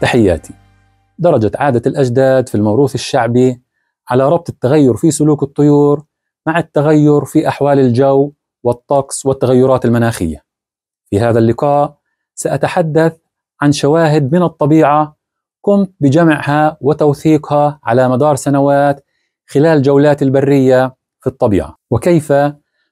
تحياتي درجة عادة الأجداد في الموروث الشعبي على ربط التغير في سلوك الطيور مع التغير في أحوال الجو والطقس والتغيرات المناخية. في هذا اللقاء سأتحدث عن شواهد من الطبيعة قمت بجمعها وتوثيقها على مدار سنوات خلال جولاتي البرية في الطبيعة، وكيف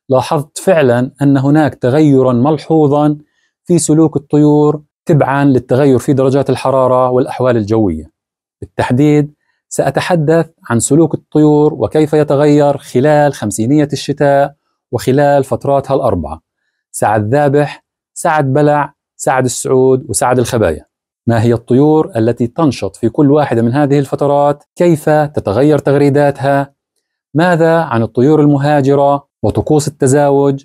لاحظت فعلا أن هناك تغيرا ملحوظا في سلوك الطيور تبعا للتغير في درجات الحرارة والأحوال الجوية بالتحديد سأتحدث عن سلوك الطيور وكيف يتغير خلال خمسينية الشتاء وخلال فتراتها الأربعة سعد ذابح، سعد بلع، سعد السعود وسعد الخبايا ما هي الطيور التي تنشط في كل واحدة من هذه الفترات؟ كيف تتغير تغريداتها؟ ماذا عن الطيور المهاجرة وطقوس التزاوج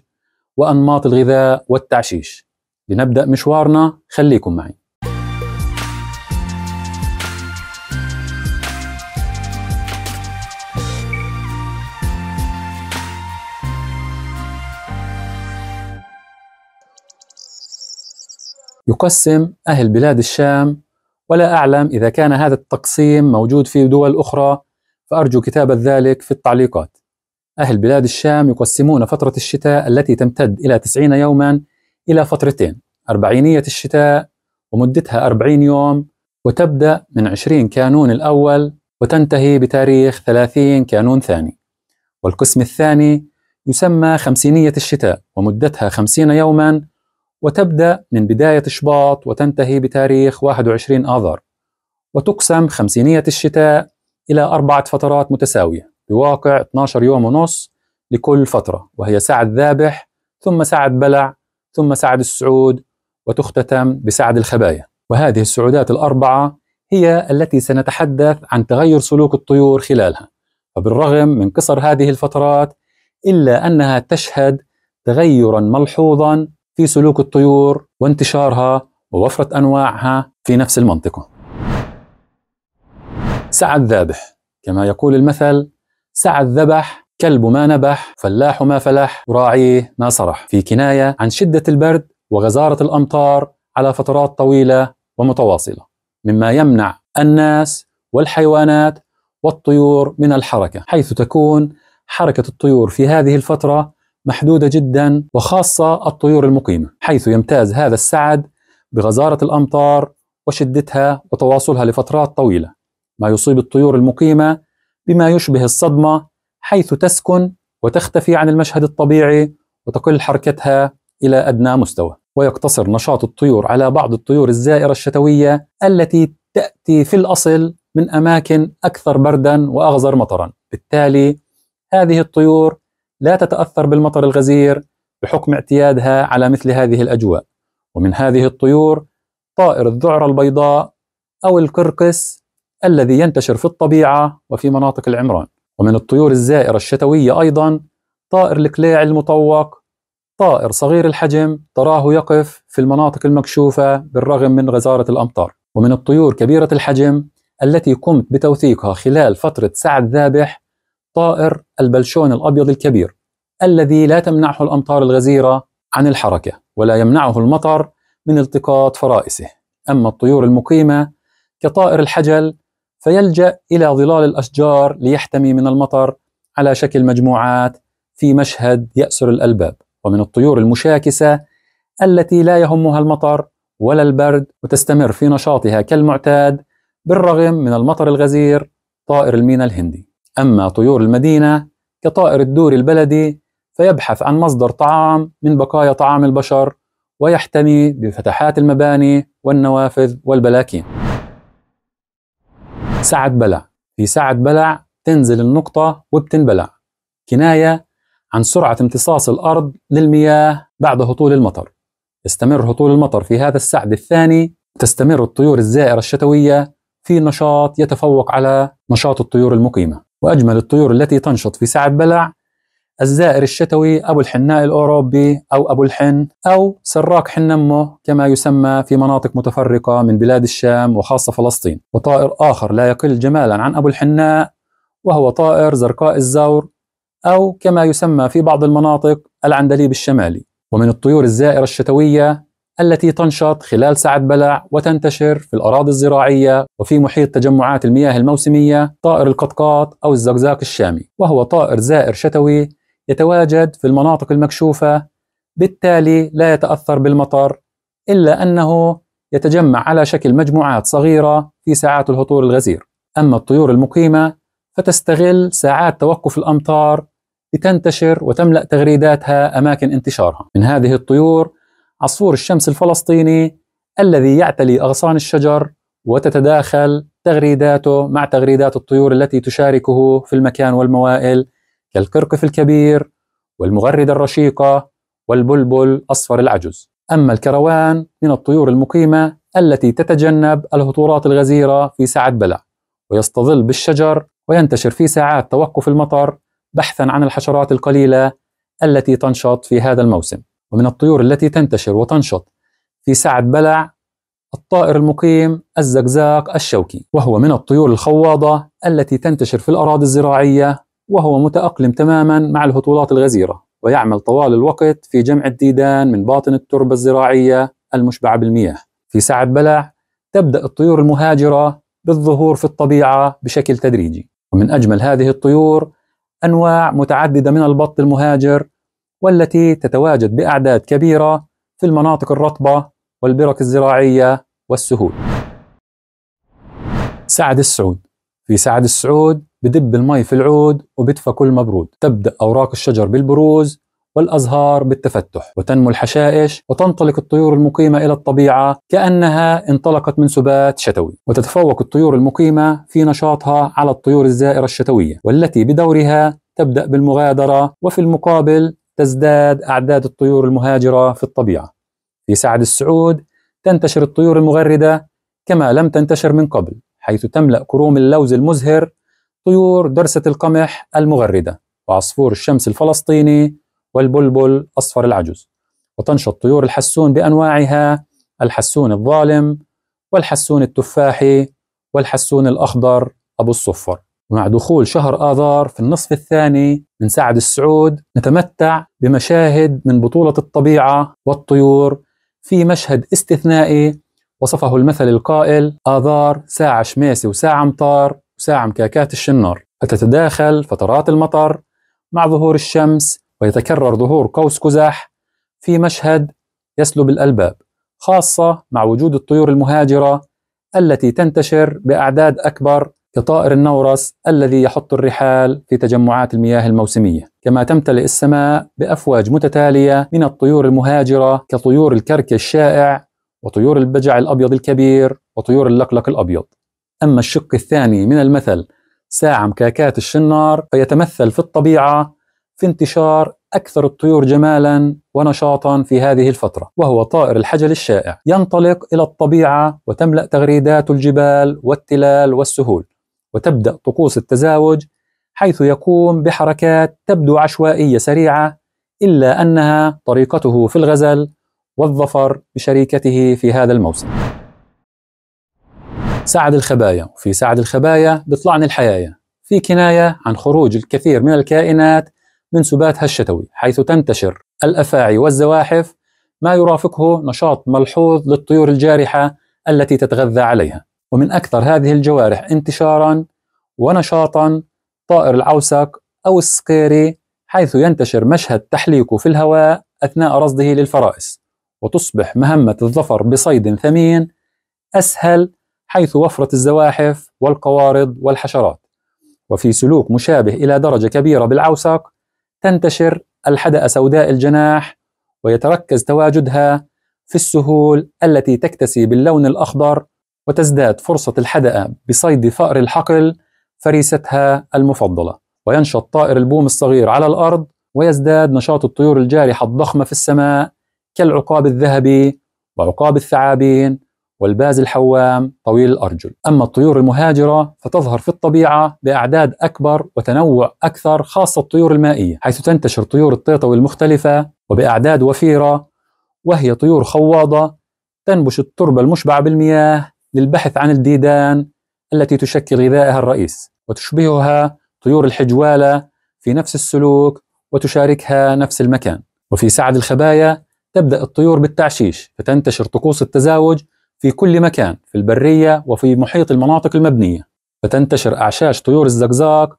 وأنماط الغذاء والتعشيش؟ لنبدأ مشوارنا خليكم معي يقسم أهل بلاد الشام ولا أعلم إذا كان هذا التقسيم موجود في دول أخرى فأرجو كتابة ذلك في التعليقات أهل بلاد الشام يقسمون فترة الشتاء التي تمتد إلى 90 يوما إلى فترتين أربعينية الشتاء ومدتها أربعين يوم وتبدأ من 20 كانون الأول وتنتهي بتاريخ 30 كانون ثاني والقسم الثاني يسمى خمسينية الشتاء ومدتها خمسين يوما وتبدأ من بداية شباط وتنتهي بتاريخ 21 آذار وتقسم خمسينية الشتاء إلى أربعة فترات متساوية بواقع 12 يوم ونص لكل فترة وهي سعد ذابح ثم سعد بلع ثم سعد السعود وتختتم بسعد الخبايا وهذه السعودات الأربعة هي التي سنتحدث عن تغير سلوك الطيور خلالها وبالرغم من قصر هذه الفترات إلا أنها تشهد تغيرا ملحوظا في سلوك الطيور وانتشارها ووفرة أنواعها في نفس المنطقة سعد ذابح كما يقول المثل سعد ذبح الكلب ما نبح فلاح ما فلح راعيه ما صرح في كناية عن شدة البرد وغزارة الأمطار على فترات طويلة ومتواصلة مما يمنع الناس والحيوانات والطيور من الحركة حيث تكون حركة الطيور في هذه الفترة محدودة جدا وخاصة الطيور المقيمة حيث يمتاز هذا السعد بغزارة الأمطار وشدتها وتواصلها لفترات طويلة ما يصيب الطيور المقيمة بما يشبه الصدمة حيث تسكن وتختفي عن المشهد الطبيعي وتقل حركتها إلى أدنى مستوى ويقتصر نشاط الطيور على بعض الطيور الزائرة الشتوية التي تأتي في الأصل من أماكن أكثر بردا وأغزر مطرا بالتالي هذه الطيور لا تتأثر بالمطر الغزير بحكم اعتيادها على مثل هذه الأجواء ومن هذه الطيور طائر الذعرة البيضاء أو الكركس الذي ينتشر في الطبيعة وفي مناطق العمران ومن الطيور الزائرة الشتوية أيضا طائر الكلاع المطوق طائر صغير الحجم تراه يقف في المناطق المكشوفة بالرغم من غزارة الأمطار ومن الطيور كبيرة الحجم التي قمت بتوثيقها خلال فترة سعد ذابح طائر البلشون الأبيض الكبير الذي لا تمنعه الأمطار الغزيرة عن الحركة ولا يمنعه المطر من التقاط فرائسه أما الطيور المقيمة كطائر الحجل فيلجأ إلى ظلال الأشجار ليحتمي من المطر على شكل مجموعات في مشهد يأسر الألباب ومن الطيور المشاكسة التي لا يهمها المطر ولا البرد وتستمر في نشاطها كالمعتاد بالرغم من المطر الغزير طائر المينا الهندي أما طيور المدينة كطائر الدور البلدي فيبحث عن مصدر طعام من بقايا طعام البشر ويحتمي بفتحات المباني والنوافذ والبلاكين سعد بلع في سعد بلع تنزل النقطة وبتنبلع كناية عن سرعة امتصاص الأرض للمياه بعد هطول المطر يستمر هطول المطر في هذا السعد الثاني تستمر الطيور الزائرة الشتوية في نشاط يتفوق على نشاط الطيور المقيمة وأجمل الطيور التي تنشط في سعد بلع الزائر الشتوي أبو الحناء الأوروبي أو أبو الحن أو سراك حنمه كما يسمى في مناطق متفرقة من بلاد الشام وخاصة فلسطين وطائر آخر لا يقل جمالا عن أبو الحناء وهو طائر زرقاء الزور أو كما يسمى في بعض المناطق العندليب الشمالي ومن الطيور الزائرة الشتوية التي تنشط خلال سعد بلع وتنتشر في الأراضي الزراعية وفي محيط تجمعات المياه الموسمية طائر القطقاط أو الزقزاق الشامي وهو طائر زائر شتوي يتواجد في المناطق المكشوفة بالتالي لا يتأثر بالمطر إلا أنه يتجمع على شكل مجموعات صغيرة في ساعات الهطول الغزير أما الطيور المقيمة فتستغل ساعات توقف الأمطار لتنتشر وتملأ تغريداتها أماكن انتشارها من هذه الطيور عصفور الشمس الفلسطيني الذي يعتلي أغصان الشجر وتتداخل تغريداته مع تغريدات الطيور التي تشاركه في المكان والموائل كالقرقف الكبير والمغردة الرشيقة والبلبل أصفر العجز أما الكروان من الطيور المقيمة التي تتجنب الهطورات الغزيرة في ساعة بلع ويستظل بالشجر وينتشر في ساعات توقف المطر بحثا عن الحشرات القليلة التي تنشط في هذا الموسم ومن الطيور التي تنتشر وتنشط في ساعة بلع الطائر المقيم الزقزاق الشوكي وهو من الطيور الخواضة التي تنتشر في الأراضي الزراعية وهو متأقلم تماما مع الهطولات الغزيرة ويعمل طوال الوقت في جمع الديدان من باطن التربة الزراعية المشبعة بالمياه في ساعة بلع تبدأ الطيور المهاجرة بالظهور في الطبيعة بشكل تدريجي ومن أجمل هذه الطيور أنواع متعددة من البط المهاجر والتي تتواجد بأعداد كبيرة في المناطق الرطبة والبرك الزراعية والسهول سعد السعود في سعد السعود بدب المي في العود وبدفى كل مبرود تبدأ أوراق الشجر بالبروز والأزهار بالتفتح وتنمو الحشائش وتنطلق الطيور المقيمة إلى الطبيعة كأنها انطلقت من سبات شتوي وتتفوق الطيور المقيمة في نشاطها على الطيور الزائرة الشتوية والتي بدورها تبدأ بالمغادرة وفي المقابل تزداد أعداد الطيور المهاجرة في الطبيعة في سعد السعود تنتشر الطيور المغردة كما لم تنتشر من قبل حيث تملأ كروم اللوز المزهر طيور درسة القمح المغردة وعصفور الشمس الفلسطيني والبلبل أصفر العجوز وتنشط طيور الحسون بأنواعها الحسون الظالم والحسون التفاحي والحسون الأخضر أبو الصفر ومع دخول شهر آذار في النصف الثاني من سعد السعود نتمتع بمشاهد من بطولة الطبيعة والطيور في مشهد استثنائي وصفه المثل القائل آذار ساعة شماسي وساعة أمطار ساعة مكاكات الشنار فتتداخل فترات المطر مع ظهور الشمس ويتكرر ظهور قوس قزح في مشهد يسلب الألباب خاصة مع وجود الطيور المهاجرة التي تنتشر بأعداد أكبر كطائر النورس الذي يحط الرحال في تجمعات المياه الموسمية كما تمتلئ السماء بأفواج متتالية من الطيور المهاجرة كطيور الكرك الشائع وطيور البجع الأبيض الكبير وطيور اللقلق الأبيض أما الشق الثاني من المثل ساعة كاكات الشنار فيتمثل في الطبيعة في انتشار أكثر الطيور جمالا ونشاطا في هذه الفترة وهو طائر الحجل الشائع ينطلق إلى الطبيعة وتملأ تغريدات الجبال والتلال والسهول وتبدأ طقوس التزاوج حيث يقوم بحركات تبدو عشوائية سريعة إلا أنها طريقته في الغزل والظفر بشريكته في هذا الموسم سعد الخبايا وفي سعد الخبايا بيطلعن الحيايا في كناية عن خروج الكثير من الكائنات من سباتها الشتوي حيث تنتشر الأفاعي والزواحف ما يرافقه نشاط ملحوظ للطيور الجارحة التي تتغذى عليها ومن أكثر هذه الجوارح انتشارا ونشاطا طائر العوسق أو السقيري حيث ينتشر مشهد تحليقه في الهواء أثناء رصده للفرائس وتصبح مهمة الظفر بصيد ثمين أسهل حيث وفرت الزواحف والقوارض والحشرات وفي سلوك مشابه إلى درجة كبيرة بالعوسق تنتشر الحدأة سوداء الجناح ويتركز تواجدها في السهول التي تكتسي باللون الأخضر وتزداد فرصة الحدأة بصيد فأر الحقل فريستها المفضلة وينشط طائر البوم الصغير على الأرض ويزداد نشاط الطيور الجارحة الضخمة في السماء كالعقاب الذهبي وعقاب الثعابين والباز الحوام طويل الأرجل أما الطيور المهاجرة فتظهر في الطبيعة بأعداد أكبر وتنوع أكثر خاصة الطيور المائية حيث تنتشر طيور الطيطة المختلفة وبأعداد وفيرة وهي طيور خواضة تنبش التربة المشبعة بالمياه للبحث عن الديدان التي تشكل غذائها الرئيس وتشبهها طيور الحجوالة في نفس السلوك وتشاركها نفس المكان وفي سعد الخبايا تبدأ الطيور بالتعشيش فتنتشر طقوس التزاوج في كل مكان في البرية وفي محيط المناطق المبنية فتنتشر أعشاش طيور الزقزاق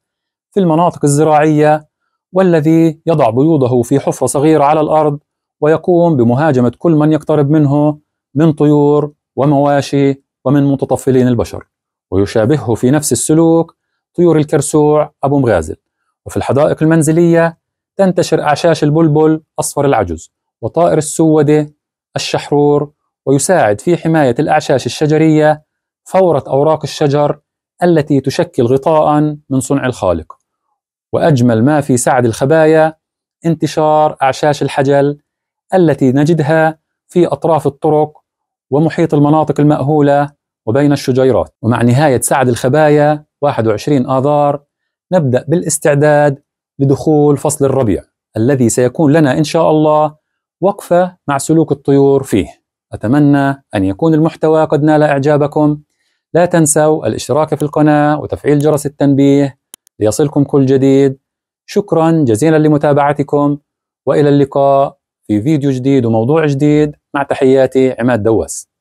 في المناطق الزراعية والذي يضع بيوضه في حفرة صغيرة على الأرض ويقوم بمهاجمة كل من يقترب منه من طيور ومواشي ومن متطفلين البشر ويشابهه في نفس السلوك طيور الكرسوع أبو مغازل وفي الحدائق المنزلية تنتشر أعشاش البلبل أصفر العجز وطائر السودة الشحرور ويساعد في حماية الأعشاش الشجرية فورة أوراق الشجر التي تشكل غطاء من صنع الخالق وأجمل ما في سعد الخبايا انتشار أعشاش الحجل التي نجدها في أطراف الطرق ومحيط المناطق المأهولة وبين الشجيرات ومع نهاية سعد الخبايا 21 آذار نبدأ بالاستعداد لدخول فصل الربيع الذي سيكون لنا إن شاء الله وقفة مع سلوك الطيور فيه أتمنى أن يكون المحتوى قد نال إعجابكم لا تنسوا الاشتراك في القناة وتفعيل جرس التنبيه ليصلكم كل جديد شكرا جزيلا لمتابعتكم وإلى اللقاء في فيديو جديد وموضوع جديد مع تحياتي عماد دوس